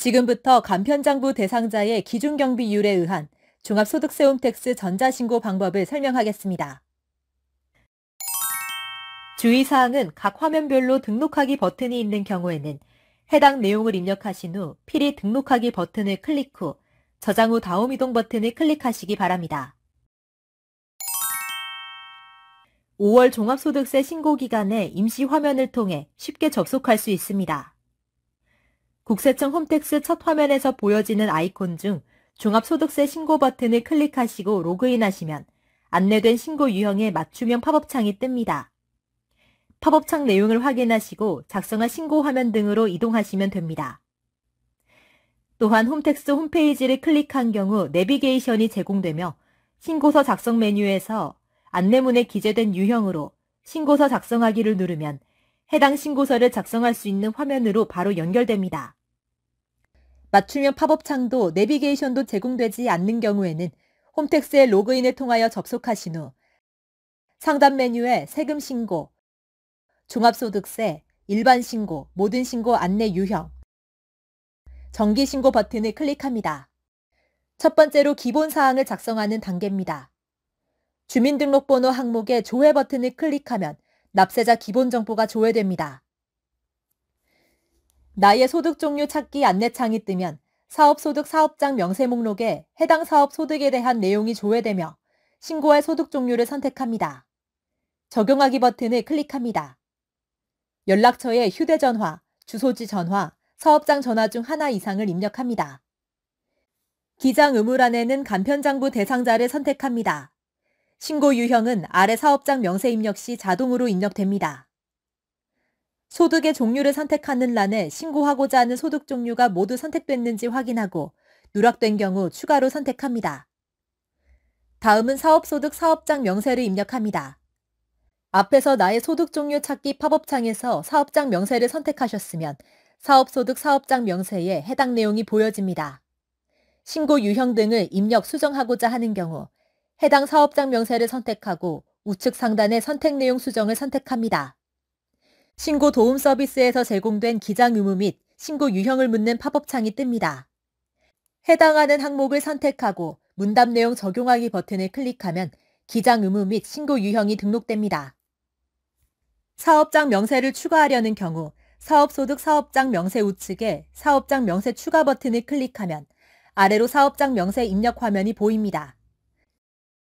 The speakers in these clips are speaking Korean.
지금부터 간편장부 대상자의 기준경비율에 의한 종합소득세움택스 전자신고 방법을 설명하겠습니다. 주의사항은 각 화면별로 등록하기 버튼이 있는 경우에는 해당 내용을 입력하신 후 필히 등록하기 버튼을 클릭 후 저장 후 다음 이동 버튼을 클릭하시기 바랍니다. 5월 종합소득세 신고기간에 임시 화면을 통해 쉽게 접속할 수 있습니다. 국세청 홈택스 첫 화면에서 보여지는 아이콘 중 종합소득세 신고 버튼을 클릭하시고 로그인하시면 안내된 신고 유형의 맞춤형 팝업창이 뜹니다. 팝업창 내용을 확인하시고 작성한 신고 화면 등으로 이동하시면 됩니다. 또한 홈택스 홈페이지를 클릭한 경우 내비게이션이 제공되며 신고서 작성 메뉴에서 안내문에 기재된 유형으로 신고서 작성하기를 누르면 해당 신고서를 작성할 수 있는 화면으로 바로 연결됩니다. 맞춤형 팝업 창도 내비게이션도 제공되지 않는 경우에는 홈택스의 로그인을 통하여 접속하신 후 상단 메뉴에 세금 신고, 종합소득세, 일반 신고, 모든 신고 안내 유형, 정기 신고 버튼을 클릭합니다. 첫 번째로 기본 사항을 작성하는 단계입니다. 주민등록번호 항목의 조회 버튼을 클릭하면 납세자 기본 정보가 조회됩니다. 나의 소득 종류 찾기 안내창이 뜨면 사업소득 사업장 명세 목록에 해당 사업 소득에 대한 내용이 조회되며 신고할 소득 종류를 선택합니다. 적용하기 버튼을 클릭합니다. 연락처에 휴대전화, 주소지 전화, 사업장 전화 중 하나 이상을 입력합니다. 기장 의무란에는 간편장부 대상자를 선택합니다. 신고 유형은 아래 사업장 명세 입력 시 자동으로 입력됩니다. 소득의 종류를 선택하는 란에 신고하고자 하는 소득 종류가 모두 선택됐는지 확인하고 누락된 경우 추가로 선택합니다. 다음은 사업소득 사업장 명세를 입력합니다. 앞에서 나의 소득 종류 찾기 팝업창에서 사업장 명세를 선택하셨으면 사업소득 사업장 명세에 해당 내용이 보여집니다. 신고 유형 등을 입력 수정하고자 하는 경우 해당 사업장 명세를 선택하고 우측 상단의 선택 내용 수정을 선택합니다. 신고 도움 서비스에서 제공된 기장 의무 및 신고 유형을 묻는 팝업 창이 뜹니다. 해당하는 항목을 선택하고 문답 내용 적용하기 버튼을 클릭하면 기장 의무 및 신고 유형이 등록됩니다. 사업장 명세를 추가하려는 경우 사업소득 사업장 명세 우측에 사업장 명세 추가 버튼을 클릭하면 아래로 사업장 명세 입력 화면이 보입니다.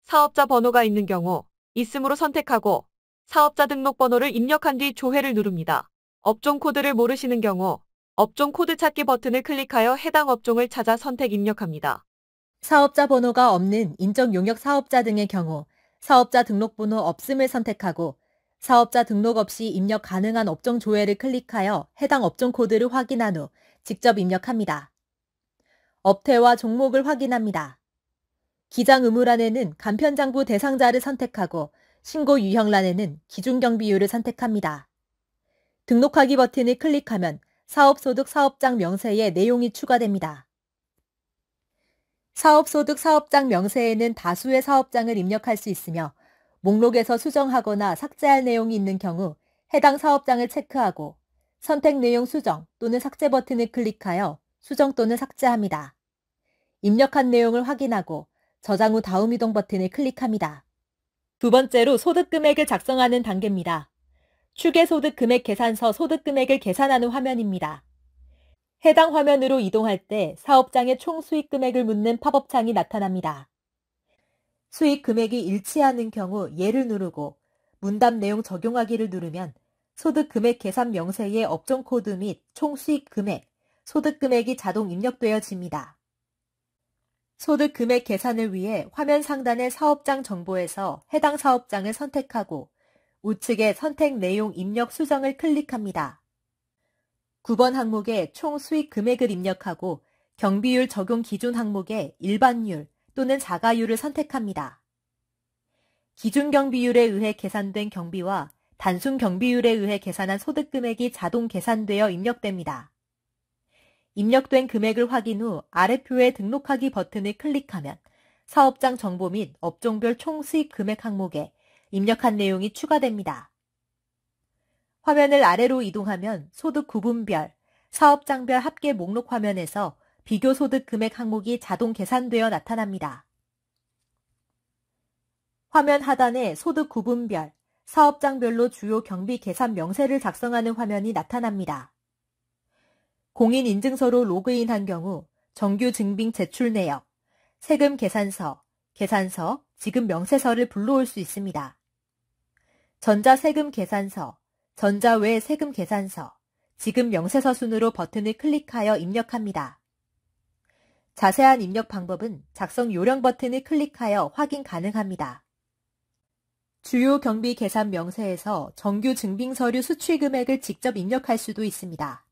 사업자 번호가 있는 경우 있음으로 선택하고 사업자 등록번호를 입력한 뒤 조회를 누릅니다. 업종 코드를 모르시는 경우 업종 코드 찾기 버튼을 클릭하여 해당 업종을 찾아 선택 입력합니다. 사업자 번호가 없는 인적 용역 사업자 등의 경우 사업자 등록번호 없음을 선택하고 사업자 등록 없이 입력 가능한 업종 조회를 클릭하여 해당 업종 코드를 확인한 후 직접 입력합니다. 업태와 종목을 확인합니다. 기장 의무란에는 간편장부 대상자를 선택하고 신고 유형란에는 기준경비율을 선택합니다. 등록하기 버튼을 클릭하면 사업소득 사업장 명세에 내용이 추가됩니다. 사업소득 사업장 명세에는 다수의 사업장을 입력할 수 있으며 목록에서 수정하거나 삭제할 내용이 있는 경우 해당 사업장을 체크하고 선택 내용 수정 또는 삭제 버튼을 클릭하여 수정 또는 삭제합니다. 입력한 내용을 확인하고 저장 후 다음 이동 버튼을 클릭합니다. 두 번째로 소득금액을 작성하는 단계입니다. 추계소득금액 계산서 소득금액을 계산하는 화면입니다. 해당 화면으로 이동할 때 사업장의 총 수익금액을 묻는 팝업창이 나타납니다. 수익금액이 일치하는 경우 예를 누르고 문답 내용 적용하기를 누르면 소득금액 계산 명세의 업종 코드 및 총 수익금액, 소득금액이 자동 입력되어집니다. 소득 금액 계산을 위해 화면 상단의 사업장 정보에서 해당 사업장을 선택하고 우측에 선택 내용 입력 수정을 클릭합니다. 9번 항목에 총 수익 금액을 입력하고 경비율 적용 기준 항목에 일반율 또는 자가율을 선택합니다. 기준 경비율에 의해 계산된 경비와 단순 경비율에 의해 계산한 소득 금액이 자동 계산되어 입력됩니다. 입력된 금액을 확인 후 아래 표에 등록하기 버튼을 클릭하면 사업장 정보 및 업종별 총 수익 금액 항목에 입력한 내용이 추가됩니다. 화면을 아래로 이동하면 소득 구분별, 사업장별 합계 목록 화면에서 비교 소득 금액 항목이 자동 계산되어 나타납니다. 화면 하단에 소득 구분별, 사업장별로 주요 경비 계산 명세를 작성하는 화면이 나타납니다. 공인인증서로 로그인한 경우 정규 증빙 제출 내역, 세금 계산서, 계산서, 지급 명세서를 불러올 수 있습니다. 전자세금 계산서, 전자외 세금 계산서, 지급 명세서 순으로 버튼을 클릭하여 입력합니다. 자세한 입력 방법은 작성 요령 버튼을 클릭하여 확인 가능합니다. 주요 경비 계산 명세에서 정규 증빙 서류 수취 금액을 직접 입력할 수도 있습니다.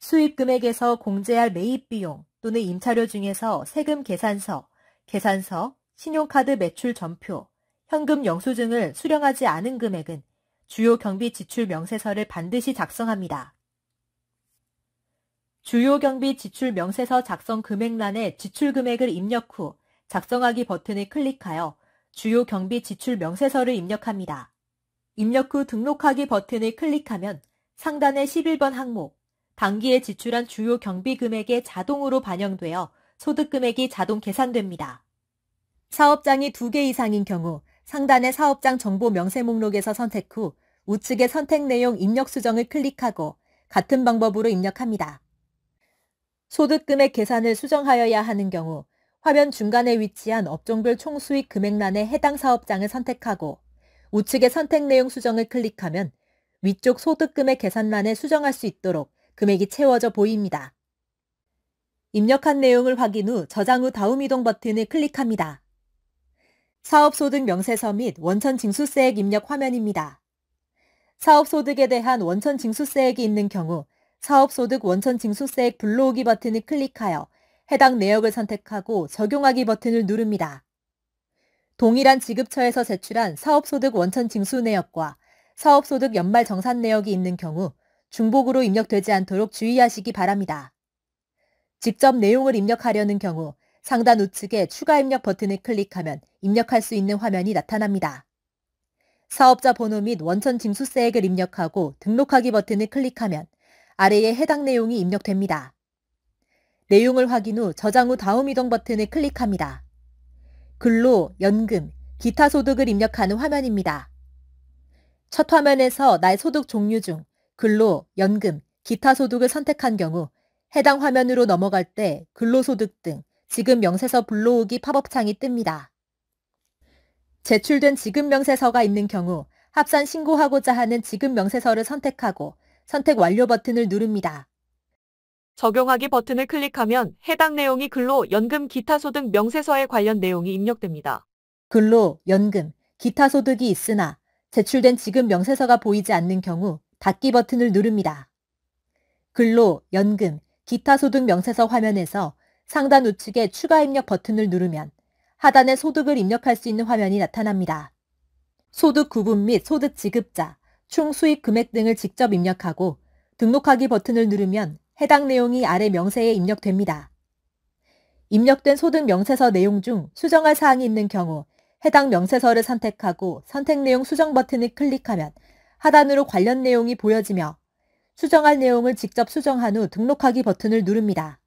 수입 금액에서 공제할 매입 비용 또는 임차료 중에서 세금 계산서, 계산서, 신용카드 매출 전표, 현금 영수증을 수령하지 않은 금액은 주요 경비 지출 명세서를 반드시 작성합니다. 주요 경비 지출 명세서 작성 금액란에 지출 금액을 입력 후 작성하기 버튼을 클릭하여 주요 경비 지출 명세서를 입력합니다. 입력 후 등록하기 버튼을 클릭하면 상단의 11번 항목 당기에 지출한 주요 경비 금액에 자동으로 반영되어 소득 금액이 자동 계산됩니다. 사업장이 두 개 이상인 경우 상단의 사업장 정보 명세 목록에서 선택 후 우측의 선택 내용 입력 수정을 클릭하고 같은 방법으로 입력합니다. 소득 금액 계산을 수정하여야 하는 경우 화면 중간에 위치한 업종별 총수익 금액란에 해당 사업장을 선택하고 우측의 선택 내용 수정을 클릭하면 위쪽 소득 금액 계산란에 수정할 수 있도록 금액이 채워져 보입니다. 입력한 내용을 확인 후 저장 후 다음 이동 버튼을 클릭합니다. 사업소득 명세서 및 원천징수세액 입력 화면입니다. 사업소득에 대한 원천징수세액이 있는 경우 사업소득 원천징수세액 불러오기 버튼을 클릭하여 해당 내역을 선택하고 적용하기 버튼을 누릅니다. 동일한 지급처에서 제출한 사업소득 원천징수 내역과 사업소득 연말정산 내역이 있는 경우 중복으로 입력되지 않도록 주의하시기 바랍니다. 직접 내용을 입력하려는 경우 상단 우측에 추가 입력 버튼을 클릭하면 입력할 수 있는 화면이 나타납니다. 사업자 번호 및 원천 징수세액을 입력하고 등록하기 버튼을 클릭하면 아래에 해당 내용이 입력됩니다. 내용을 확인 후 저장 후 다음 이동 버튼을 클릭합니다. 근로, 연금, 기타 소득을 입력하는 화면입니다. 첫 화면에서 날 소득 종류 중 근로, 연금, 기타 소득을 선택한 경우 해당 화면으로 넘어갈 때 근로소득 등 지급 명세서 불러오기 팝업창이 뜹니다. 제출된 지급 명세서가 있는 경우 합산 신고하고자 하는 지급 명세서를 선택하고 선택 완료 버튼을 누릅니다. 적용하기 버튼을 클릭하면 해당 내용이 근로, 연금, 기타소득 명세서에 관련 내용이 입력됩니다. 근로, 연금, 기타소득이 있으나 제출된 지급 명세서가 보이지 않는 경우 닫기 버튼을 누릅니다. 근로, 연금, 기타 소득 명세서 화면에서 상단 우측에 추가 입력 버튼을 누르면 하단에 소득을 입력할 수 있는 화면이 나타납니다. 소득 구분 및 소득 지급자, 총 수익 금액 등을 직접 입력하고 등록하기 버튼을 누르면 해당 내용이 아래 명세에 입력됩니다. 입력된 소득 명세서 내용 중 수정할 사항이 있는 경우 해당 명세서를 선택하고 선택 내용 수정 버튼을 클릭하면 하단으로 관련 내용이 보여지며 수정할 내용을 직접 수정한 후 등록하기 버튼을 누릅니다.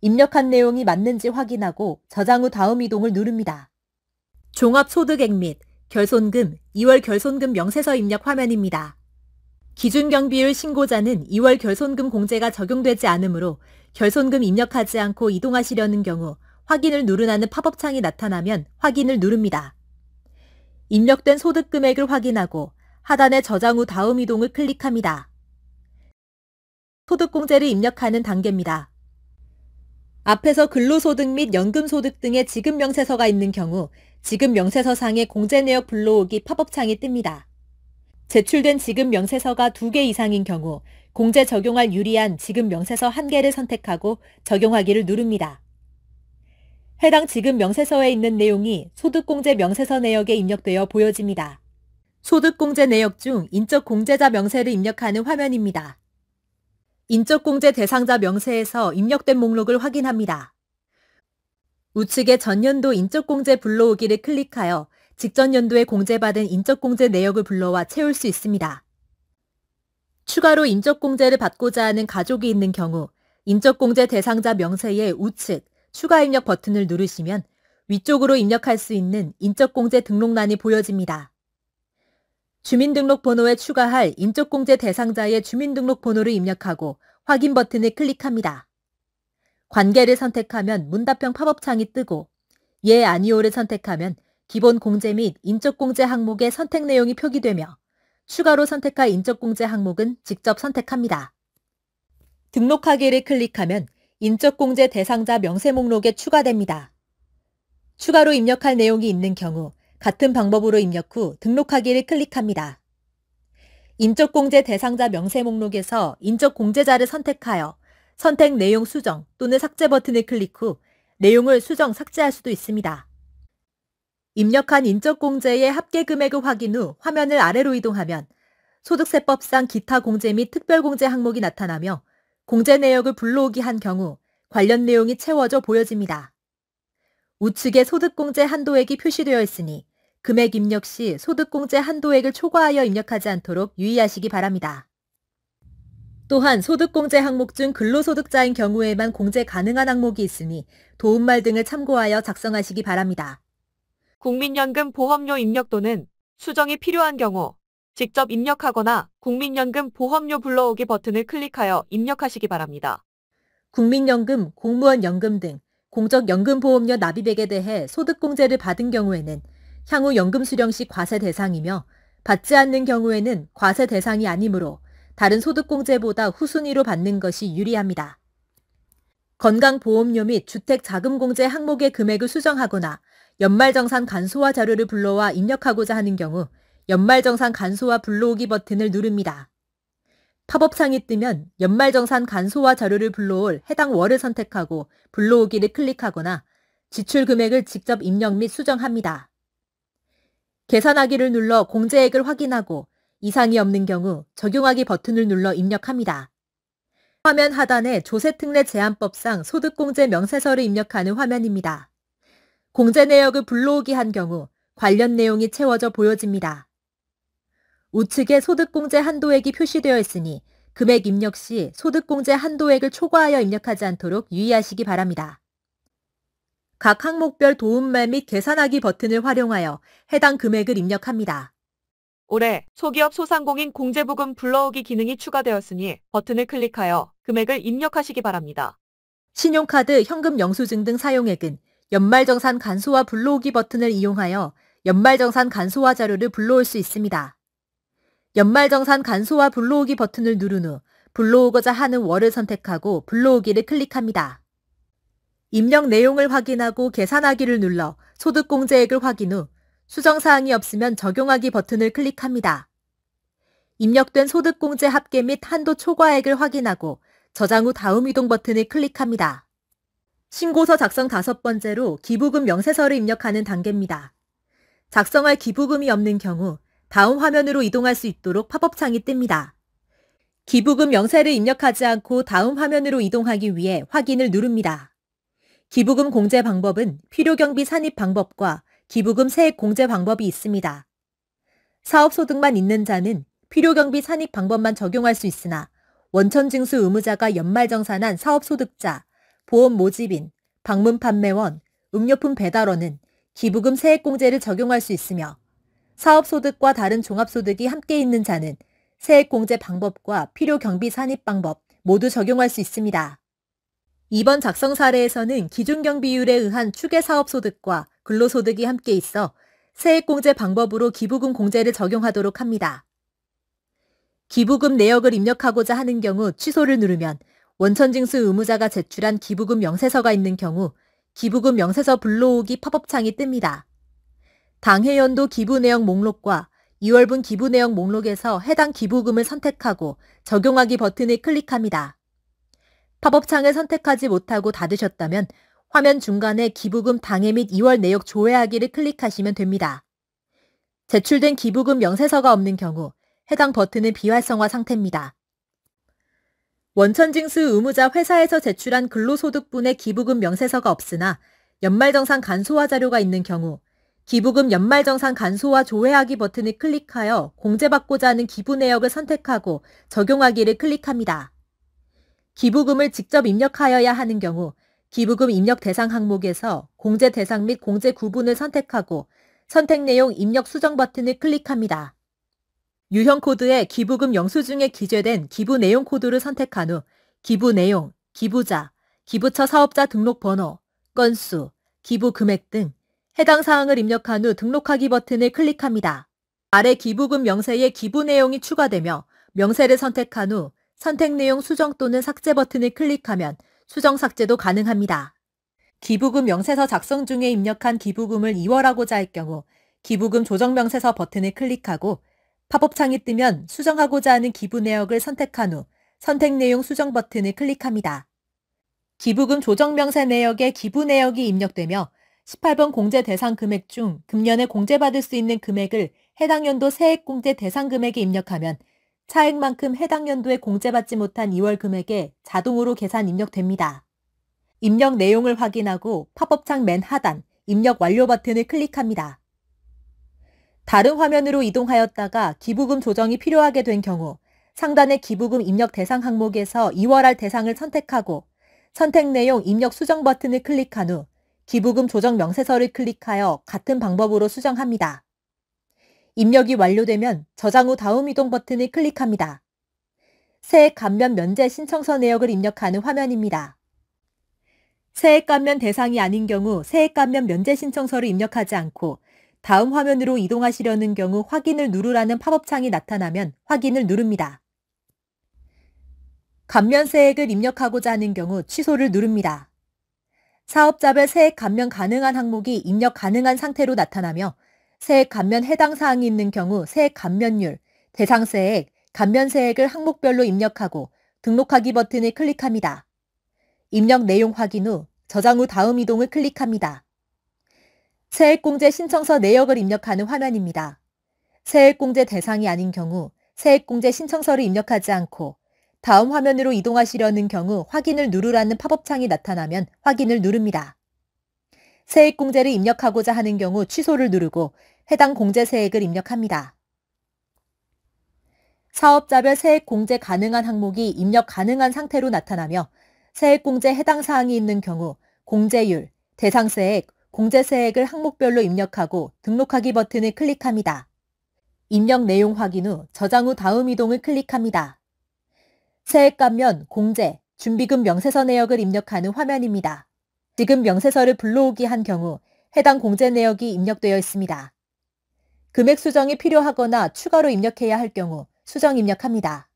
입력한 내용이 맞는지 확인하고 저장 후 다음 이동을 누릅니다. 종합소득액 및 결손금 2월 결손금 명세서 입력 화면입니다. 기준경비율 신고자는 2월 결손금 공제가 적용되지 않으므로 결손금 입력하지 않고 이동하시려는 경우 확인을 누르라는 팝업창이 나타나면 확인을 누릅니다. 입력된 소득 금액을 확인하고 하단의 저장 후 다음 이동을 클릭합니다. 소득공제를 입력하는 단계입니다. 앞에서 근로소득 및 연금소득 등의 지급명세서가 있는 경우 지급명세서 상의 공제내역 불러오기 팝업창이 뜹니다. 제출된 지급명세서가 두 개 이상인 경우 공제 적용할 유리한 지급명세서 한개를 선택하고 적용하기를 누릅니다. 해당 지급명세서에 있는 내용이 소득공제 명세서 내역에 입력되어 보여집니다. 소득공제 내역 중 인적공제자 명세를 입력하는 화면입니다. 인적공제 대상자 명세에서 입력된 목록을 확인합니다. 우측에 전년도 인적공제 불러오기를 클릭하여 직전 연도에 공제받은 인적공제 내역을 불러와 채울 수 있습니다. 추가로 인적공제를 받고자 하는 가족이 있는 경우 인적공제 대상자 명세의 우측 추가 입력 버튼을 누르시면 위쪽으로 입력할 수 있는 인적공제 등록란이 보여집니다. 주민등록번호에 추가할 인적공제 대상자의 주민등록번호를 입력하고 확인 버튼을 클릭합니다. 관계를 선택하면 문답형 팝업창이 뜨고 예 아니오를 선택하면 기본 공제 및 인적공제 항목의 선택 내용이 표기되며 추가로 선택할 인적공제 항목은 직접 선택합니다. 등록하기를 클릭하면 인적공제 대상자 명세 목록에 추가됩니다. 추가로 입력할 내용이 있는 경우 같은 방법으로 입력 후 등록하기를 클릭합니다. 인적공제 대상자 명세 목록에서 인적공제자를 선택하여 선택 내용 수정 또는 삭제 버튼을 클릭 후 내용을 수정 삭제할 수도 있습니다. 입력한 인적공제의 합계 금액을 확인 후 화면을 아래로 이동하면 소득세법상 기타 공제 및 특별공제 항목이 나타나며 공제 내역을 불러오기 한 경우 관련 내용이 채워져 보여집니다. 우측에 소득공제 한도액이 표시되어 있으니 금액 입력 시 소득공제 한도액을 초과하여 입력하지 않도록 유의하시기 바랍니다. 또한 소득공제 항목 중 근로소득자인 경우에만 공제 가능한 항목이 있으니 도움말 등을 참고하여 작성하시기 바랍니다. 국민연금 보험료 입력또는 수정이 필요한 경우 직접 입력하거나 국민연금 보험료 불러오기 버튼을 클릭하여 입력하시기 바랍니다. 국민연금, 공무원연금 등 공적연금보험료 납입액에 대해 소득공제를 받은 경우에는 향후 연금 수령 시 과세 대상이며 받지 않는 경우에는 과세 대상이 아니므로 다른 소득공제보다 후순위로 받는 것이 유리합니다. 건강보험료 및 주택자금공제 항목의 금액을 수정하거나 연말정산 간소화 자료를 불러와 입력하고자 하는 경우 연말정산 간소화 불러오기 버튼을 누릅니다. 팝업창이 뜨면 연말정산 간소화 자료를 불러올 해당 월을 선택하고 불러오기를 클릭하거나 지출 금액을 직접 입력 및 수정합니다. 계산하기를 눌러 공제액을 확인하고 이상이 없는 경우 적용하기 버튼을 눌러 입력합니다. 화면 하단에 조세특례 제한법상 소득공제 명세서를 입력하는 화면입니다. 공제 내역을 불러오기 한 경우 관련 내용이 채워져 보여집니다. 우측에 소득공제 한도액이 표시되어 있으니 금액 입력 시 소득공제 한도액을 초과하여 입력하지 않도록 유의하시기 바랍니다. 각 항목별 도움말 및 계산하기 버튼을 활용하여 해당 금액을 입력합니다. 올해 소기업 소상공인 공제부금 불러오기 기능이 추가되었으니 버튼을 클릭하여 금액을 입력하시기 바랍니다. 신용카드, 현금 영수증 등 사용액은 연말정산 간소화 불러오기 버튼을 이용하여 연말정산 간소화 자료를 불러올 수 있습니다. 연말정산 간소화 불러오기 버튼을 누른 후 불러오고자 하는 월을 선택하고 불러오기를 클릭합니다. 입력 내용을 확인하고 계산하기를 눌러 소득공제액을 확인 후 수정사항이 없으면 적용하기 버튼을 클릭합니다. 입력된 소득공제 합계 및 한도 초과액을 확인하고 저장 후 다음 이동 버튼을 클릭합니다. 신고서 작성 다섯 번째로 기부금 명세서를 입력하는 단계입니다. 작성할 기부금이 없는 경우 다음 화면으로 이동할 수 있도록 팝업창이 뜹니다. 기부금 명세를 입력하지 않고 다음 화면으로 이동하기 위해 확인을 누릅니다. 기부금 공제 방법은 필요경비 산입 방법과 기부금 세액 공제 방법이 있습니다. 사업소득만 있는 자는 필요경비 산입 방법만 적용할 수 있으나 원천징수 의무자가 연말정산한 사업소득자, 보험 모집인, 방문 판매원, 음료품 배달원은 기부금 세액공제를 적용할 수 있으며 사업소득과 다른 종합소득이 함께 있는 자는 세액공제 방법과 필요경비 산입 방법 모두 적용할 수 있습니다. 이번 작성 사례에서는 기준경 비율에 의한 추계 사업 소득과 근로소득이 함께 있어 세액공제 방법으로 기부금 공제를 적용하도록 합니다. 기부금 내역을 입력하고자 하는 경우 취소를 누르면 원천징수 의무자가 제출한 기부금 명세서가 있는 경우 기부금 명세서 불러오기 팝업창이 뜹니다. 당해연도 기부 내역 목록과 2월분 기부 내역 목록에서 해당 기부금을 선택하고 적용하기 버튼을 클릭합니다. 팝업창을 선택하지 못하고 닫으셨다면 화면 중간에 기부금 당해 및 2월 내역 조회하기를 클릭하시면 됩니다. 제출된 기부금 명세서가 없는 경우 해당 버튼은 비활성화 상태입니다. 원천징수 의무자 회사에서 제출한 근로소득분의 기부금 명세서가 없으나 연말정산 간소화 자료가 있는 경우 기부금 연말정산 간소화 조회하기 버튼을 클릭하여 공제받고자 하는 기부 내역을 선택하고 적용하기를 클릭합니다. 기부금을 직접 입력하여야 하는 경우 기부금 입력 대상 항목에서 공제 대상 및 공제 구분을 선택하고 선택 내용 입력 수정 버튼을 클릭합니다. 유형 코드에 기부금 영수증에 기재된 기부 내용 코드를 선택한 후 기부 내용, 기부자, 기부처 사업자 등록 번호, 건수, 기부 금액 등 해당 사항을 입력한 후 등록하기 버튼을 클릭합니다. 아래 기부금 명세에 기부 내용이 추가되며 명세를 선택한 후 선택 내용 수정 또는 삭제 버튼을 클릭하면 수정 삭제도 가능합니다. 기부금 명세서 작성 중에 입력한 기부금을 이월하고자 할 경우 기부금 조정 명세서 버튼을 클릭하고 팝업 창이 뜨면 수정하고자 하는 기부 내역을 선택한 후 선택 내용 수정 버튼을 클릭합니다. 기부금 조정 명세 내역에 기부 내역이 입력되며 18번 공제 대상 금액 중 금년에 공제받을 수 있는 금액을 해당 연도 세액 공제 대상 금액에 입력하면 차액만큼 해당 연도에 공제받지 못한 2월 금액에 자동으로 계산 입력됩니다. 입력 내용을 확인하고 팝업창 맨 하단 입력 완료 버튼을 클릭합니다. 다른 화면으로 이동하였다가 기부금 조정이 필요하게 된 경우 상단의 기부금 입력 대상 항목에서 2월할 대상을 선택하고 선택 내용 입력 수정 버튼을 클릭한 후 기부금 조정 명세서를 클릭하여 같은 방법으로 수정합니다. 입력이 완료되면 저장 후 다음 이동 버튼을 클릭합니다. 세액 감면 면제 신청서 내역을 입력하는 화면입니다. 세액 감면 대상이 아닌 경우 세액 감면 면제 신청서를 입력하지 않고 다음 화면으로 이동하시려는 경우 확인을 누르라는 팝업 창이 나타나면 확인을 누릅니다. 감면 세액을 입력하고자 하는 경우 취소를 누릅니다. 사업자별 세액 감면 가능한 항목이 입력 가능한 상태로 나타나며 세액 감면 해당 사항이 있는 경우 세액 감면율, 대상 세액, 감면 세액을 항목별로 입력하고 등록하기 버튼을 클릭합니다. 입력 내용 확인 후 저장 후 다음 이동을 클릭합니다. 세액공제 신청서 내역을 입력하는 화면입니다. 세액공제 대상이 아닌 경우 세액공제 신청서를 입력하지 않고 다음 화면으로 이동하시려는 경우 확인을 누르라는 팝업창이 나타나면 확인을 누릅니다. 세액공제를 입력하고자 하는 경우 취소를 누르고 해당 공제 세액을 입력합니다. 사업자별 세액 공제 가능한 항목이 입력 가능한 상태로 나타나며 세액 공제 해당 사항이 있는 경우 공제율, 대상 세액, 공제 세액을 항목별로 입력하고 등록하기 버튼을 클릭합니다. 입력 내용 확인 후 저장 후 다음 이동을 클릭합니다. 세액 감면 공제, 준비금 명세서 내역을 입력하는 화면입니다. 지금 명세서를 불러오기 한 경우 해당 공제 내역이 입력되어 있습니다. 금액 수정이 필요하거나 추가로 입력해야 할 경우 수정 입력합니다.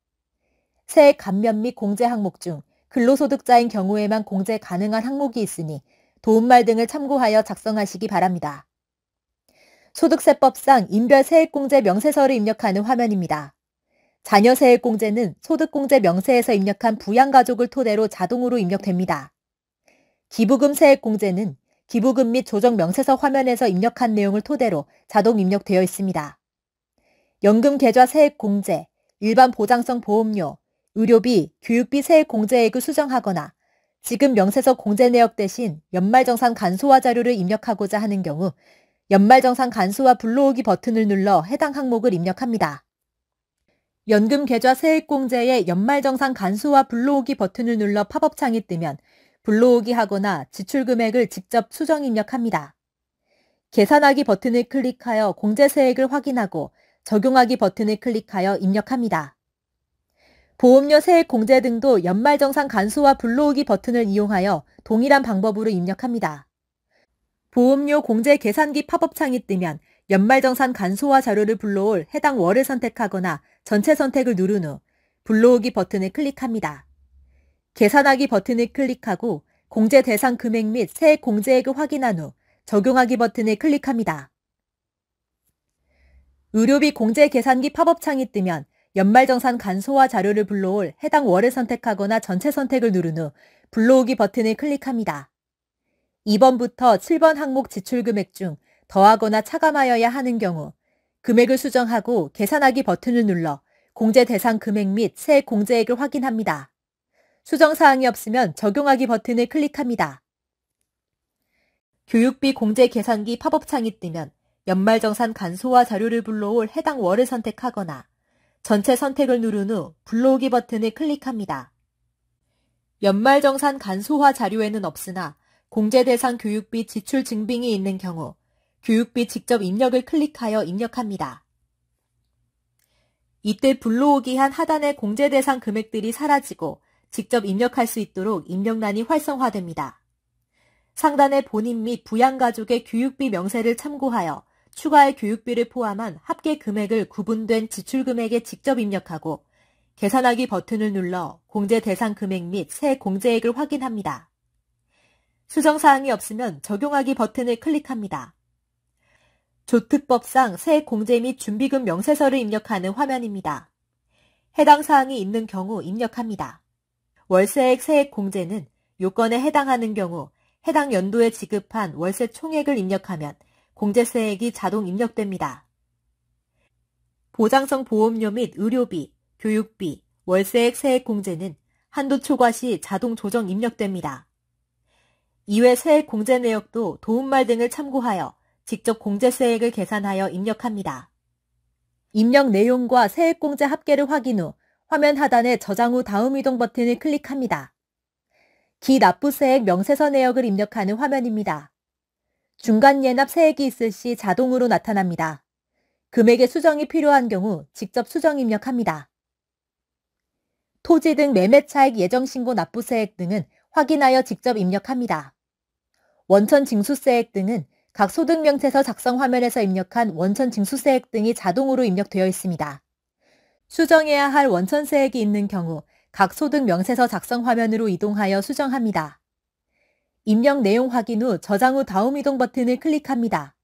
세액 감면 및 공제 항목 중 근로소득자인 경우에만 공제 가능한 항목이 있으니 도움말 등을 참고하여 작성하시기 바랍니다. 소득세법상 인별 세액공제 명세서를 입력하는 화면입니다. 자녀 세액공제는 소득공제 명세에서 입력한 부양가족을 토대로 자동으로 입력됩니다. 기부금 세액공제는 기부금 및 조정 명세서 화면에서 입력한 내용을 토대로 자동 입력되어 있습니다. 연금 계좌 세액 공제, 일반 보장성 보험료, 의료비, 교육비 세액 공제액을 수정하거나 지금 명세서 공제 내역 대신 연말정산 간소화 자료를 입력하고자 하는 경우 연말정산 간소화 불러오기 버튼을 눌러 해당 항목을 입력합니다. 연금 계좌 세액 공제에 연말정산 간소화 불러오기 버튼을 눌러 팝업창이 뜨면 불러오기 하거나 지출 금액을 직접 수정 입력합니다. 계산하기 버튼을 클릭하여 공제세액을 확인하고 적용하기 버튼을 클릭하여 입력합니다. 보험료 세액 공제 등도 연말정산 간수와 불러오기 버튼을 이용하여 동일한 방법으로 입력합니다. 보험료 공제 계산기 팝업창이 뜨면 연말정산 간소화 자료를 불러올 해당 월을 선택하거나 전체 선택을 누른 후 불러오기 버튼을 클릭합니다. 계산하기 버튼을 클릭하고 공제 대상 금액 및 세액 공제액을 확인한 후 적용하기 버튼을 클릭합니다. 의료비 공제 계산기 팝업 창이 뜨면 연말정산 간소화 자료를 불러올 해당 월을 선택하거나 전체 선택을 누른 후 불러오기 버튼을 클릭합니다. 2번부터 7번 항목 지출 금액 중 더하거나 차감하여야 하는 경우 금액을 수정하고 계산하기 버튼을 눌러 공제 대상 금액 및 세액 공제액을 확인합니다. 수정사항이 없으면 적용하기 버튼을 클릭합니다. 교육비 공제 계산기 팝업창이 뜨면 연말정산 간소화 자료를 불러올 해당 월을 선택하거나 전체 선택을 누른 후 불러오기 버튼을 클릭합니다. 연말정산 간소화 자료에는 없으나 공제 대상 교육비 지출 증빙이 있는 경우 교육비 직접 입력을 클릭하여 입력합니다. 이때 불러오기 한 하단의 공제 대상 금액들이 사라지고 직접 입력할 수 있도록 입력란이 활성화됩니다. 상단에 본인 및 부양가족의 교육비 명세를 참고하여 추가의 교육비를 포함한 합계 금액을 구분된 지출금액에 직접 입력하고 계산하기 버튼을 눌러 공제 대상 금액 및 새 공제액을 확인합니다. 수정사항이 없으면 적용하기 버튼을 클릭합니다. 조특법상 새 공제 및 준비금 명세서를 입력하는 화면입니다. 해당 사항이 있는 경우 입력합니다. 월세액 세액 공제는 요건에 해당하는 경우 해당 연도에 지급한 월세 총액을 입력하면 공제세액이 자동 입력됩니다. 보장성 보험료 및 의료비, 교육비, 월세액 세액 공제는 한도 초과 시 자동 조정 입력됩니다. 이외 세액 공제 내역도 도움말 등을 참고하여 직접 공제세액을 계산하여 입력합니다. 입력 내용과 세액공제 합계를 확인 후 화면 하단의 저장 후 다음 이동 버튼을 클릭합니다. 기 납부 세액 명세서 내역을 입력하는 화면입니다. 중간 예납 세액이 있을 시 자동으로 나타납니다. 금액의 수정이 필요한 경우 직접 수정 입력합니다. 토지 등매매차액 예정신고 납부세액 등은 확인하여 직접 입력합니다. 원천 징수세액 등은 각 소득명세서 작성 화면에서 입력한 원천 징수세액 등이 자동으로 입력되어 있습니다. 수정해야 할 원천세액이 있는 경우 각 소득 명세서 작성 화면으로 이동하여 수정합니다. 입력 내용 확인 후 저장 후 다음 이동 버튼을 클릭합니다.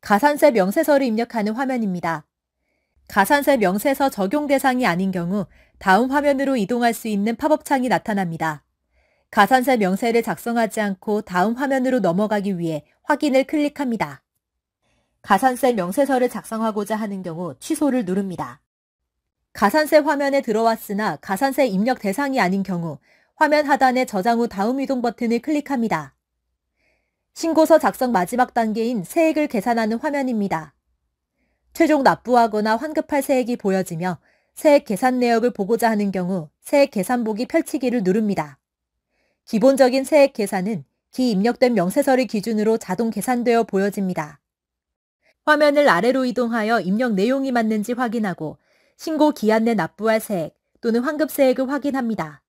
가산세 명세서를 입력하는 화면입니다. 가산세 명세서 적용 대상이 아닌 경우 다음 화면으로 이동할 수 있는 팝업창이 나타납니다. 가산세 명세를 작성하지 않고 다음 화면으로 넘어가기 위해 확인을 클릭합니다. 가산세 명세서를 작성하고자 하는 경우 취소를 누릅니다. 가산세 화면에 들어왔으나 가산세 입력 대상이 아닌 경우 화면 하단의 저장 후 다음 이동 버튼을 클릭합니다. 신고서 작성 마지막 단계인 세액을 계산하는 화면입니다. 최종 납부하거나 환급할 세액이 보여지며 세액 계산 내역을 보고자 하는 경우 세액 계산보기 펼치기를 누릅니다. 기본적인 세액 계산은 기 입력된 명세서를 기준으로 자동 계산되어 보여집니다. 화면을 아래로 이동하여 입력 내용이 맞는지 확인하고 신고 기한 내 납부할 세액 또는 환급세액을 확인합니다.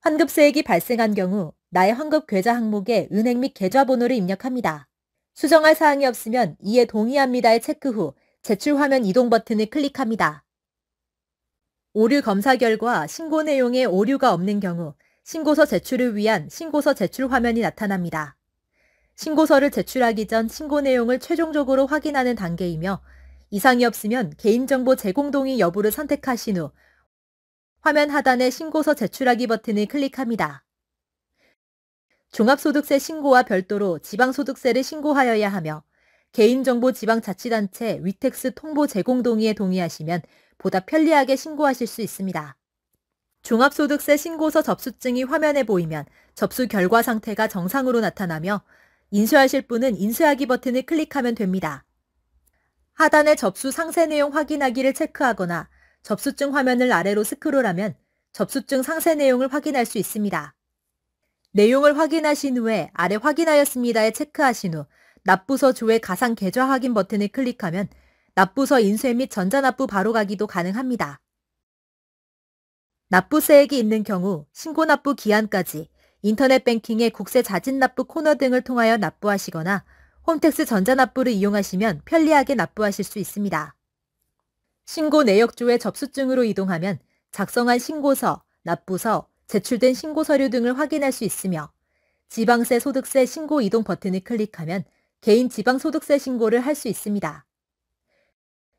환급세액이 발생한 경우 나의 환급 계좌 항목에 은행 및 계좌번호를 입력합니다. 수정할 사항이 없으면 이에 동의합니다에 체크 후 제출 화면 이동 버튼을 클릭합니다. 오류 검사 결과 신고 내용에 오류가 없는 경우 신고서 제출을 위한 신고서 제출 화면이 나타납니다. 신고서를 제출하기 전 신고 내용을 최종적으로 확인하는 단계이며 이상이 없으면 개인정보 제공 동의 여부를 선택하신 후 화면 하단의 신고서 제출하기 버튼을 클릭합니다. 종합소득세 신고와 별도로 지방소득세를 신고하여야 하며 개인정보 지방자치단체 위텍스 통보 제공 동의에 동의하시면 보다 편리하게 신고하실 수 있습니다. 종합소득세 신고서 접수증이 화면에 보이면 접수 결과 상태가 정상으로 나타나며 인쇄하실 분은 인쇄하기 버튼을 클릭하면 됩니다. 하단의 접수 상세 내용 확인하기를 체크하거나 접수증 화면을 아래로 스크롤하면 접수증 상세 내용을 확인할 수 있습니다. 내용을 확인하신 후에 아래 확인하였습니다에 체크하신 후 납부서 조회 가상 계좌 확인 버튼을 클릭하면 납부서 인쇄 및 전자납부 바로가기도 가능합니다. 납부세액이 있는 경우 신고납부 기한까지 인터넷 뱅킹의 국세 자진 납부 코너 등을 통하여 납부하시거나 홈택스 전자납부를 이용하시면 편리하게 납부하실 수 있습니다. 신고 내역조의 접수증으로 이동하면 작성한 신고서, 납부서, 제출된 신고 서류 등을 확인할 수 있으며 지방세 소득세 신고 이동 버튼을 클릭하면 개인 지방소득세 신고를 할 수 있습니다.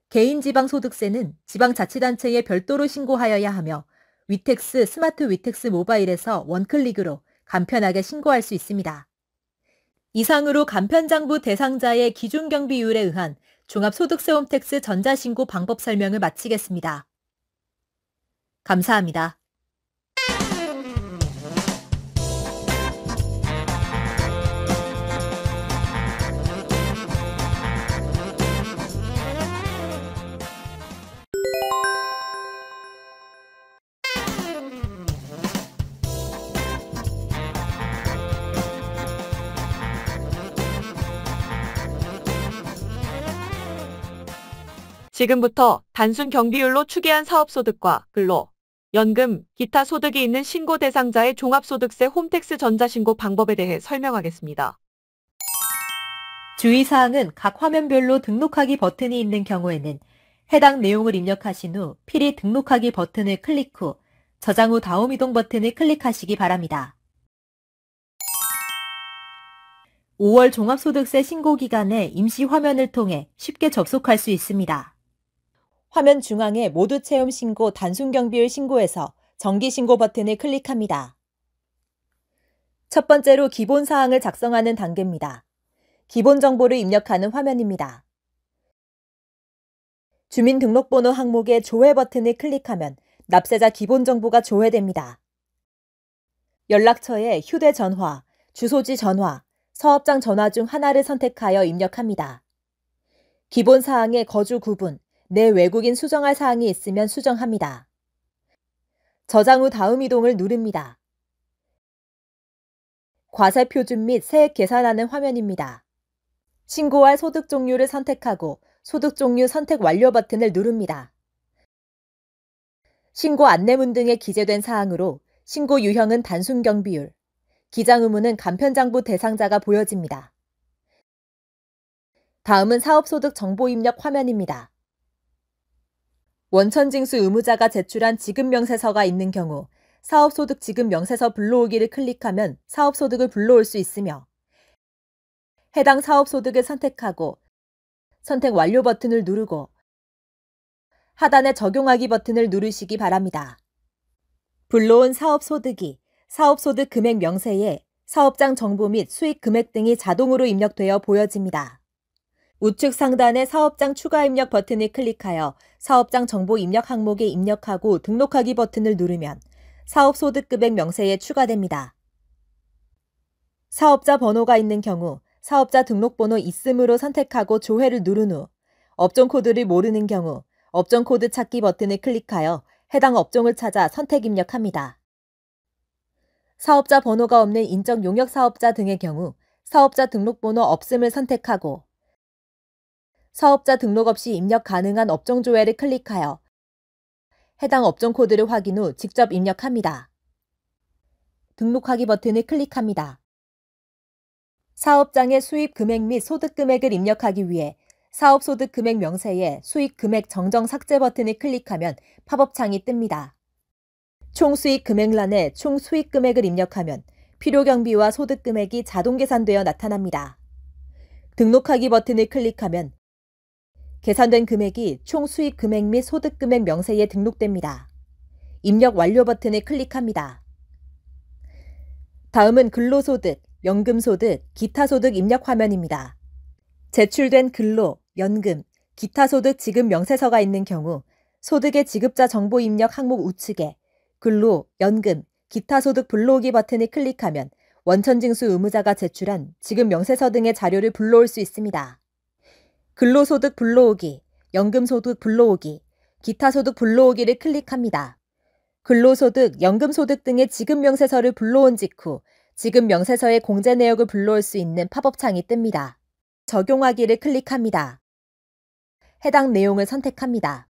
개인 지방소득세는 지방자치단체에 별도로 신고하여야 하며 위텍스 스마트 위텍스 모바일에서 원클릭으로 간편하게 신고할 수 있습니다. 이상으로 간편장부 대상자의 기준경비율에 의한 종합소득세홈택스 전자신고 방법 설명을 마치겠습니다. 감사합니다. 지금부터 단순 경비율로 추계한 사업소득과 근로, 연금, 기타 소득이 있는 신고 대상자의 종합소득세 홈택스 전자신고 방법에 대해 설명하겠습니다. 주의사항은 각 화면별로 등록하기 버튼이 있는 경우에는 해당 내용을 입력하신 후 필히 등록하기 버튼을 클릭 후 저장 후 다음 이동 버튼을 클릭하시기 바랍니다. 5월 종합소득세 신고 기간에 임시 화면을 통해 쉽게 접속할 수 있습니다. 화면 중앙에 모두 체험 신고 단순 경비를 신고해서 정기 신고 버튼을 클릭합니다. 첫 번째로 기본 사항을 작성하는 단계입니다. 기본 정보를 입력하는 화면입니다. 주민등록번호 항목의 조회 버튼을 클릭하면 납세자 기본 정보가 조회됩니다. 연락처에 휴대전화, 주소지 전화, 사업장 전화 중 하나를 선택하여 입력합니다. 기본 사항의 거주 구분, 내 외국인 수정할 사항이 있으면 수정합니다. 저장 후 다음 이동을 누릅니다. 과세 표준 및 세액 계산하는 화면입니다. 신고할 소득 종류를 선택하고 소득 종류 선택 완료 버튼을 누릅니다. 신고 안내문 등에 기재된 사항으로 신고 유형은 단순 경비율, 기장 의무는 간편장부 대상자가 보여집니다. 다음은 사업소득 정보 입력 화면입니다. 원천징수 의무자가 제출한 지급명세서가 있는 경우 사업소득 지급명세서 불러오기를 클릭하면 사업소득을 불러올 수 있으며 해당 사업소득을 선택하고 선택 완료 버튼을 누르고 하단의 적용하기 버튼을 누르시기 바랍니다. 불러온 사업소득이 사업소득 금액 명세에 사업장 정보 및 수익 금액 등이 자동으로 입력되어 보여집니다. 우측 상단의 사업장 추가 입력 버튼을 클릭하여 사업장 정보 입력 항목에 입력하고 등록하기 버튼을 누르면 사업 소득 금액 명세에 추가됩니다. 사업자 번호가 있는 경우 사업자 등록번호 있음으로 선택하고 조회를 누른 후 업종 코드를 모르는 경우 업종 코드 찾기 버튼을 클릭하여 해당 업종을 찾아 선택 입력합니다. 사업자 번호가 없는 인적 용역 사업자 등의 경우 사업자 등록번호 없음을 선택하고 사업자 등록 없이 입력 가능한 업종 조회를 클릭하여 해당 업종 코드를 확인 후 직접 입력합니다. 등록하기 버튼을 클릭합니다. 사업장의 수입 금액 및 소득 금액을 입력하기 위해 사업 소득 금액 명세에 수익 금액 정정 삭제 버튼을 클릭하면 팝업 창이 뜹니다. 총 수익 금액란에 총 수익 금액을 입력하면 필요 경비와 소득 금액이 자동 계산되어 나타납니다. 등록하기 버튼을 클릭하면 계산된 금액이 총 수익 금액 및 소득 금액 명세에 등록됩니다. 입력 완료 버튼을 클릭합니다. 다음은 근로소득, 연금소득, 기타소득 입력 화면입니다. 제출된 근로, 연금, 기타소득 지급 명세서가 있는 경우 소득의 지급자 정보 입력 항목 우측에 근로, 연금, 기타소득 불러오기 버튼을 클릭하면 원천징수 의무자가 제출한 지급 명세서 등의 자료를 불러올 수 있습니다. 근로소득 불러오기, 연금소득 불러오기, 기타소득 불러오기를 클릭합니다. 근로소득, 연금소득 등의 지급명세서를 불러온 직후 지급명세서의 공제 내역을 불러올 수 있는 팝업창이 뜹니다. 적용하기를 클릭합니다. 해당 내용을 선택합니다.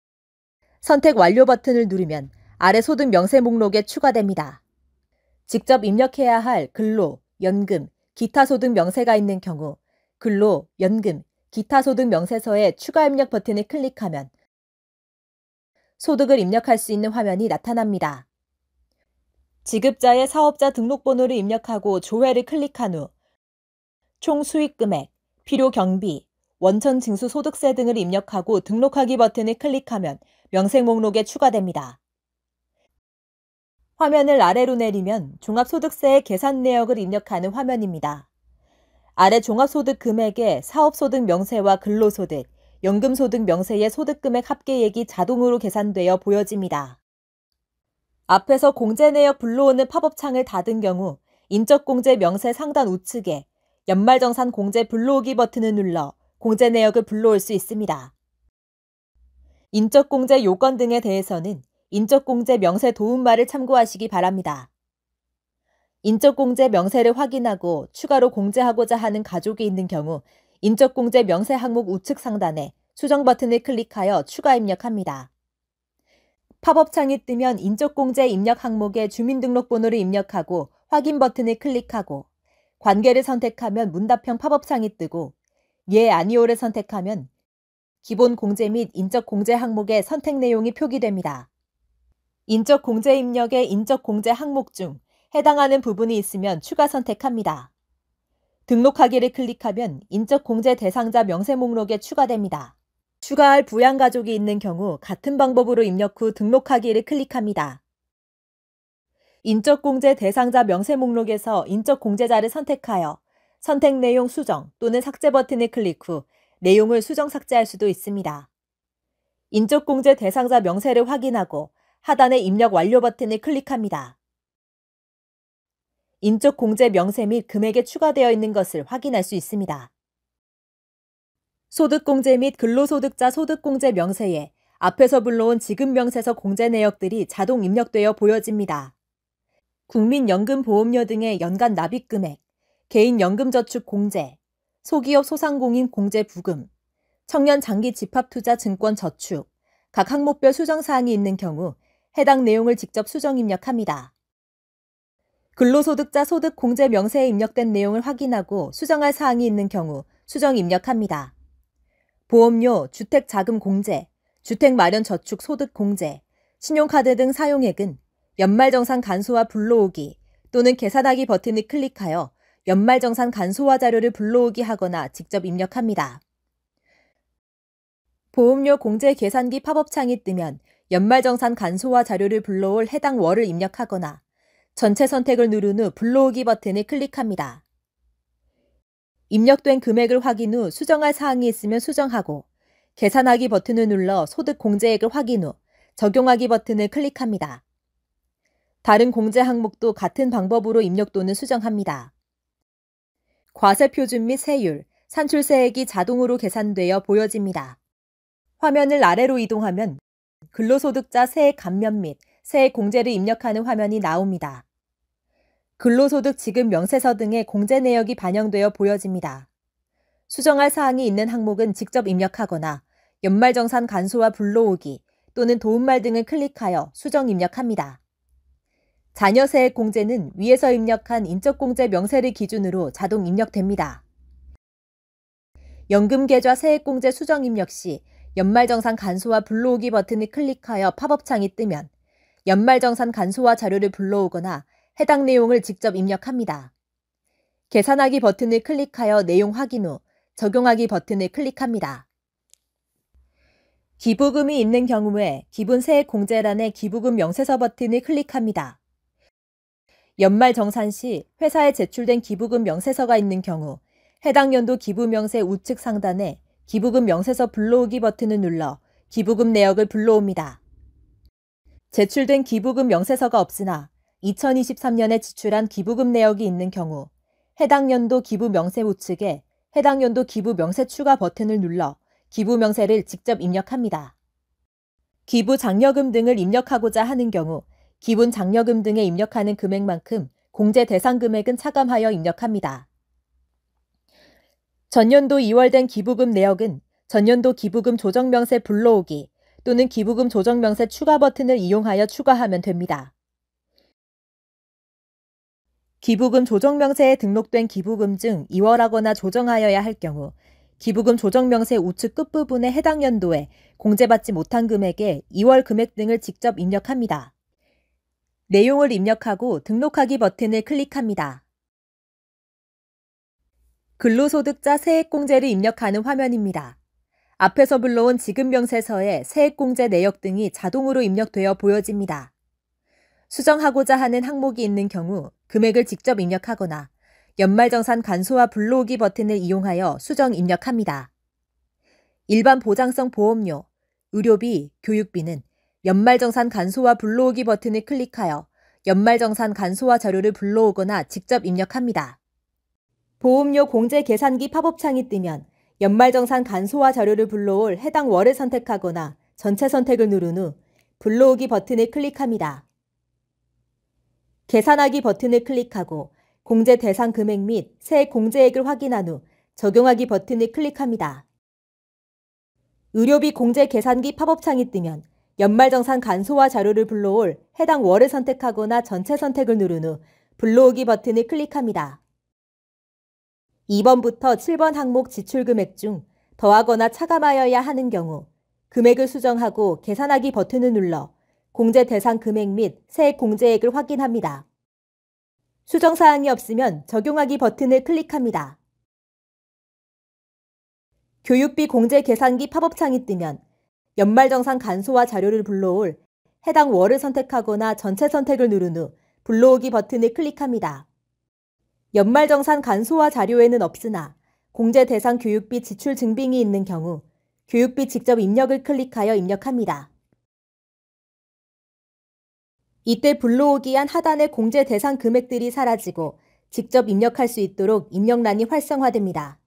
선택 완료 버튼을 누르면 아래 소득 명세 목록에 추가됩니다. 직접 입력해야 할 근로, 연금, 기타 소득 명세가 있는 경우 근로, 연금, 기타 소득 명세서에 추가 입력 버튼을 클릭하면 소득을 입력할 수 있는 화면이 나타납니다. 지급자의 사업자 등록번호를 입력하고 조회를 클릭한 후 총 수익금액, 필요 경비, 원천 징수 소득세 등을 입력하고 등록하기 버튼을 클릭하면 명세 목록에 추가됩니다. 화면을 아래로 내리면 종합소득세의 계산 내역을 입력하는 화면입니다. 아래 종합소득 금액에 사업소득 명세와 근로소득, 연금소득 명세의 소득금액 합계액이 자동으로 계산되어 보여집니다. 앞에서 공제 내역 불러오는 팝업창을 닫은 경우 인적공제 명세 상단 우측에 연말정산 공제 불러오기 버튼을 눌러 공제 내역을 불러올 수 있습니다. 인적공제 요건 등에 대해서는 인적공제 명세 도움말을 참고하시기 바랍니다. 인적공제 명세를 확인하고 추가로 공제하고자 하는 가족이 있는 경우 인적공제 명세 항목 우측 상단에 수정 버튼을 클릭하여 추가 입력합니다. 팝업 창이 뜨면 인적공제 입력 항목에 주민등록번호를 입력하고 확인 버튼을 클릭하고 관계를 선택하면 문답형 팝업 창이 뜨고 예 아니오를 선택하면 기본 공제 및 인적 공제 항목의 선택 내용이 표기됩니다. 인적 공제 입력의 인적 공제 항목 중 해당하는 부분이 있으면 추가 선택합니다. 등록하기를 클릭하면 인적 공제 대상자 명세 목록에 추가됩니다. 추가할 부양가족이 있는 경우 같은 방법으로 입력 후 등록하기를 클릭합니다. 인적공제 대상자 명세 목록에서 인적공제자를 선택하여 선택 내용 수정 또는 삭제 버튼을 클릭 후 내용을 수정 삭제할 수도 있습니다. 인적공제 대상자 명세를 확인하고 하단의 입력 완료 버튼을 클릭합니다. 인적 공제 명세 및 금액에 추가되어 있는 것을 확인할 수 있습니다. 소득공제 및 근로소득자 소득공제 명세에 앞에서 불러온 지급 명세서 공제 내역들이 자동 입력되어 보여집니다. 국민연금보험료 등의 연간 납입금액, 개인연금저축 공제, 소기업 소상공인 공제 부금, 청년 장기 집합투자 증권 저축, 각 항목별 수정 사항이 있는 경우 해당 내용을 직접 수정 입력합니다. 근로소득자 소득 공제 명세에 입력된 내용을 확인하고 수정할 사항이 있는 경우 수정 입력합니다. 보험료, 주택 자금 공제, 주택 마련 저축 소득 공제, 신용카드 등 사용액은 연말정산 간소화 불러오기 또는 계산하기 버튼을 클릭하여 연말정산 간소화 자료를 불러오기 하거나 직접 입력합니다. 보험료 공제 계산기 팝업창이 뜨면 연말정산 간소화 자료를 불러올 해당 월을 입력하거나 전체 선택을 누른 후 불러오기 버튼을 클릭합니다. 입력된 금액을 확인 후 수정할 사항이 있으면 수정하고 계산하기 버튼을 눌러 소득 공제액을 확인 후 적용하기 버튼을 클릭합니다. 다른 공제 항목도 같은 방법으로 입력 또는 수정합니다. 과세 표준 및 세율, 산출세액이 자동으로 계산되어 보여집니다. 화면을 아래로 이동하면 근로소득자 세액 감면 및 세액 공제를 입력하는 화면이 나옵니다. 근로소득 지급 명세서 등의 공제 내역이 반영되어 보여집니다. 수정할 사항이 있는 항목은 직접 입력하거나 연말정산 간소화 불러오기 또는 도움말 등을 클릭하여 수정 입력합니다. 자녀세액 공제는 위에서 입력한 인적공제 명세를 기준으로 자동 입력됩니다. 연금계좌 세액공제 수정 입력 시 연말정산 간소화 불러오기 버튼을 클릭하여 팝업창이 뜨면 연말정산 간소화 자료를 불러오거나 해당 내용을 직접 입력합니다. 계산하기 버튼을 클릭하여 내용 확인 후 적용하기 버튼을 클릭합니다. 기부금이 있는 경우에 기분세액 공제란의 기부금 명세서 버튼을 클릭합니다. 연말 정산 시 회사에 제출된 기부금 명세서가 있는 경우 해당 연도 기부 명세 우측 상단에 기부금 명세서 불러오기 버튼을 눌러 기부금 내역을 불러옵니다. 제출된 기부금 명세서가 없으나 2023년에 지출한 기부금 내역이 있는 경우 해당 연도 기부 명세 우측에 해당 연도 기부 명세 추가 버튼을 눌러 기부 명세를 직접 입력합니다. 기부 장려금 등을 입력하고자 하는 경우 기본 장려금 등에 입력하는 금액만큼 공제 대상 금액은 차감하여 입력합니다. 전년도 2월된 기부금 내역은 전년도 기부금 조정명세 불러오기 또는 기부금 조정명세 추가 버튼을 이용하여 추가하면 됩니다. 기부금 조정명세에 등록된 기부금 중 이월하거나 조정하여야 할 경우 기부금 조정명세 우측 끝부분에 해당 연도에 공제받지 못한 금액에 2월 금액 등을 직접 입력합니다. 내용을 입력하고 등록하기 버튼을 클릭합니다. 근로소득자 세액공제를 입력하는 화면입니다. 앞에서 불러온 지급명세서에 세액공제 내역 등이 자동으로 입력되어 보여집니다. 수정하고자 하는 항목이 있는 경우 금액을 직접 입력하거나 연말정산 간소화 불러오기 버튼을 이용하여 수정 입력합니다. 일반 보장성 보험료, 의료비, 교육비는 연말정산 간소화 불러오기 버튼을 클릭하여 연말정산 간소화 자료를 불러오거나 직접 입력합니다. 보험료 공제 계산기 팝업창이 뜨면 연말정산 간소화 자료를 불러올 해당 월을 선택하거나 전체 선택을 누른 후 불러오기 버튼을 클릭합니다. 계산하기 버튼을 클릭하고 공제 대상 금액 및 새 공제액을 확인한 후 적용하기 버튼을 클릭합니다. 의료비 공제 계산기 팝업창이 뜨면 연말정산 간소화 자료를 불러올 해당 월을 선택하거나 전체 선택을 누른 후 불러오기 버튼을 클릭합니다. 2번부터 7번 항목 지출 금액 중 더하거나 차감하여야 하는 경우 금액을 수정하고 계산하기 버튼을 눌러 공제 대상 금액 및 세액 공제액을 확인합니다. 수정사항이 없으면 적용하기 버튼을 클릭합니다. 교육비 공제 계산기 팝업창이 뜨면 연말정산 간소화 자료를 불러올 해당 월을 선택하거나 전체 선택을 누른 후 불러오기 버튼을 클릭합니다. 연말정산 간소화 자료에는 없으나 공제 대상 교육비 지출 증빙이 있는 경우 교육비 직접 입력을 클릭하여 입력합니다. 이때 불러오기한 하단의 공제 대상 금액들이 사라지고 직접 입력할 수 있도록 입력란이 활성화됩니다.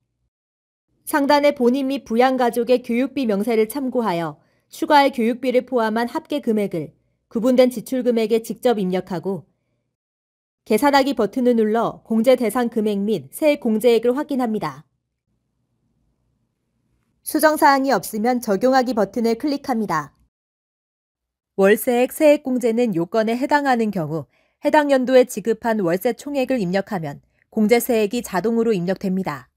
상단의 본인 및 부양가족의 교육비 명세를 참고하여 추가의 교육비를 포함한 합계 금액을 구분된 지출 금액에 직접 입력하고 계산하기 버튼을 눌러 공제 대상 금액 및 세액 공제액을 확인합니다. 수정사항이 없으면 적용하기 버튼을 클릭합니다. 월세액 세액공제는 요건에 해당하는 경우 해당 연도에 지급한 월세 총액을 입력하면 공제세액이 자동으로 입력됩니다.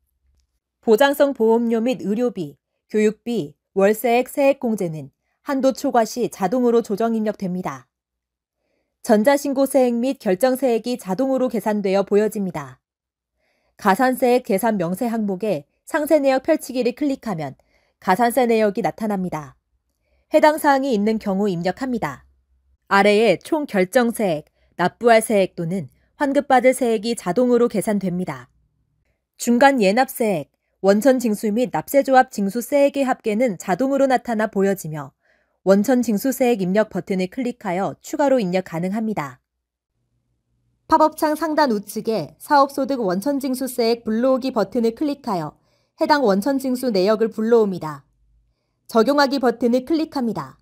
보장성 보험료 및 의료비, 교육비, 월세액 세액공제는 한도 초과 시 자동으로 조정 입력됩니다. 전자신고세액 및 결정세액이 자동으로 계산되어 보여집니다. 가산세액 계산 명세 항목에 상세 내역 펼치기를 클릭하면 가산세 내역이 나타납니다. 해당 사항이 있는 경우 입력합니다. 아래에 총 결정 세액, 납부할 세액 또는 환급받을 세액이 자동으로 계산됩니다. 중간 예납 세액, 원천 징수 및 납세조합 징수 세액의 합계는 자동으로 나타나 보여지며 원천 징수 세액 입력 버튼을 클릭하여 추가로 입력 가능합니다. 팝업창 상단 우측에 사업소득 원천징수세액 불러오기 버튼을 클릭하여 해당 원천징수 내역을 불러옵니다. 적용하기 버튼을 클릭합니다.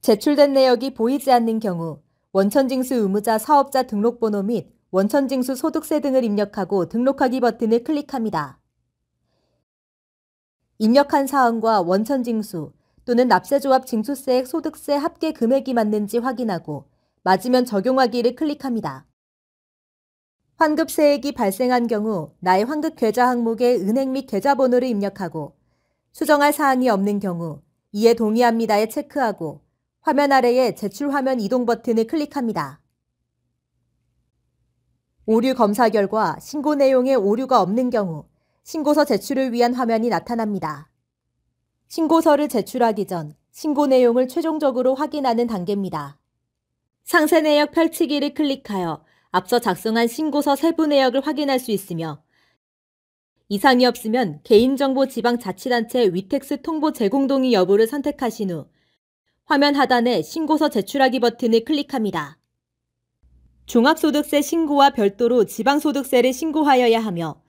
제출된 내역이 보이지 않는 경우 원천징수 의무자 사업자 등록번호 및 원천징수 소득세 등을 입력하고 등록하기 버튼을 클릭합니다. 입력한 사항과 원천징수 또는 납세조합 징수세액 소득세 합계 금액이 맞는지 확인하고 맞으면 적용하기를 클릭합니다. 환급세액이 발생한 경우 나의 환급 계좌 항목에 은행 및 계좌번호를 입력하고 수정할 사항이 없는 경우 이에 동의합니다에 체크하고 화면 아래에 제출 화면 이동 버튼을 클릭합니다. 오류 검사 결과 신고 내용에 오류가 없는 경우 신고서 제출을 위한 화면이 나타납니다. 신고서를 제출하기 전 신고 내용을 최종적으로 확인하는 단계입니다. 상세 내역 펼치기를 클릭하여 앞서 작성한 신고서 세부 내역을 확인할 수 있으며 이상이 없으면 개인정보 지방자치단체 위텍스 통보 제공 동의 여부를 선택하신 후 화면 하단에 신고서 제출하기 버튼을 클릭합니다. 종합소득세 신고와 별도로 지방소득세를 신고하여야 하며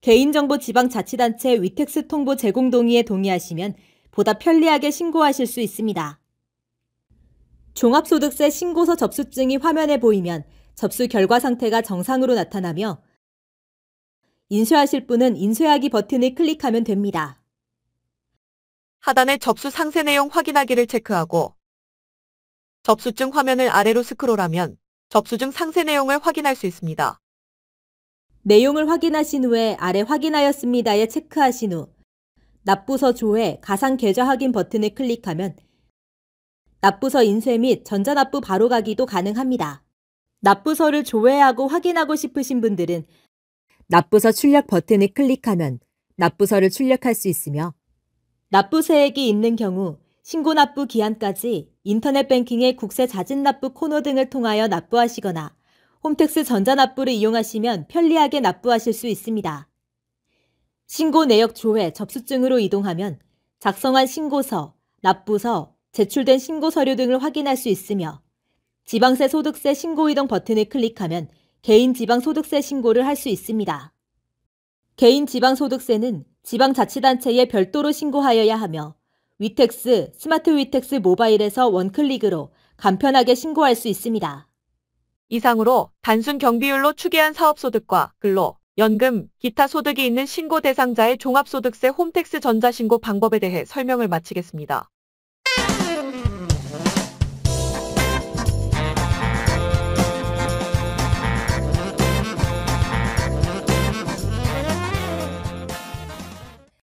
개인정보 지방자치단체 위텍스 통보 제공 동의에 동의하시면 보다 편리하게 신고하실 수 있습니다. 종합소득세 신고서 접수증이 화면에 보이면 접수 결과 상태가 정상으로 나타나며 인쇄하실 분은 인쇄하기 버튼을 클릭하면 됩니다. 하단의 접수 상세 내용 확인하기를 체크하고 접수증 화면을 아래로 스크롤하면 접수증 상세 내용을 확인할 수 있습니다. 내용을 확인하신 후에 아래 확인하였습니다에 체크하신 후 납부서 조회 가상 계좌 확인 버튼을 클릭하면 납부서 인쇄 및 전자납부 바로가기도 가능합니다. 납부서를 조회하고 확인하고 싶으신 분들은 납부서 출력 버튼을 클릭하면 납부서를 출력할 수 있으며 납부세액이 있는 경우 신고 납부 기한까지 인터넷 뱅킹의 국세 자진 납부 코너 등을 통하여 납부하시거나 홈택스 전자납부를 이용하시면 편리하게 납부하실 수 있습니다. 신고 내역 조회 접수증으로 이동하면 작성한 신고서, 납부서, 제출된 신고 서류 등을 확인할 수 있으며 지방세 소득세 신고 이동 버튼을 클릭하면 개인 지방소득세 신고를 할 수 있습니다. 개인 지방소득세는 지방자치단체에 별도로 신고하여야 하며 위텍스, 스마트 위텍스 모바일에서 원클릭으로 간편하게 신고할 수 있습니다. 이상으로 단순 경비율로 추계한 사업소득과 근로, 연금, 기타 소득이 있는 신고 대상자의 종합소득세 홈택스 전자신고 방법에 대해 설명을 마치겠습니다.